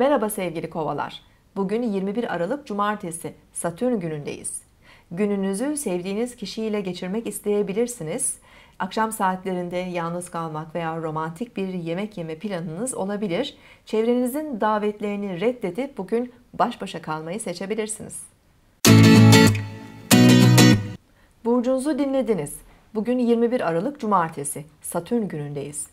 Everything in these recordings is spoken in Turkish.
Merhaba sevgili kovalar. Bugün 21 Aralık Cumartesi, Satürn günündeyiz. Gününüzü sevdiğiniz kişiyle geçirmek isteyebilirsiniz. Akşam saatlerinde yalnız kalmak veya romantik bir yemek yeme planınız olabilir. Çevrenizin davetlerini reddedip bugün baş başa kalmayı seçebilirsiniz. Burcunuzu dinlediniz. Bugün 21 Aralık Cumartesi, Satürn günündeyiz.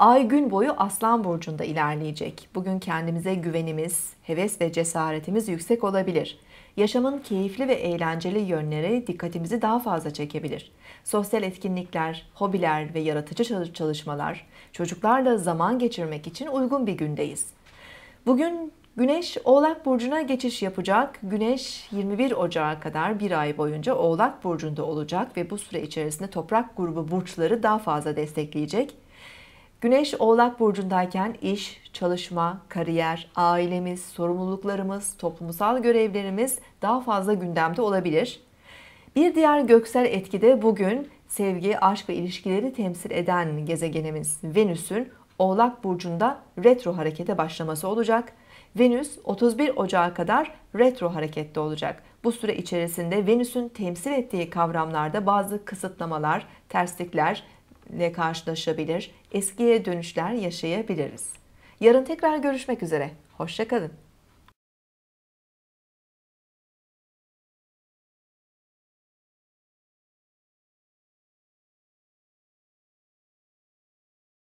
Ay gün boyu Aslan burcunda ilerleyecek. Bugün kendimize güvenimiz, heves ve cesaretimiz yüksek olabilir. Yaşamın keyifli ve eğlenceli yönleri dikkatimizi daha fazla çekebilir. Sosyal etkinlikler, hobiler ve yaratıcı çalışmalar çocuklarla zaman geçirmek için uygun bir gündeyiz. Bugün Güneş Oğlak Burcu'na geçiş yapacak. Güneş 21 Ocağı kadar bir ay boyunca Oğlak Burcu'nda olacak ve bu süre içerisinde toprak grubu burçları daha fazla destekleyecek. Güneş Oğlak burcundayken iş, çalışma, kariyer, ailemiz, sorumluluklarımız, toplumsal görevlerimiz daha fazla gündemde olabilir. Bir diğer göksel etki de bugün sevgi, aşk ve ilişkileri temsil eden gezegenimiz Venüs'ün Oğlak burcunda retro harekete başlaması olacak. Venüs 31 Ocağı kadar retro harekette olacak. Bu süre içerisinde Venüs'ün temsil ettiği kavramlarda bazı kısıtlamalar, terslikler ile karşılaşabilir, eskiye dönüşler yaşayabiliriz. Yarın tekrar görüşmek üzere. Hoşçakalın.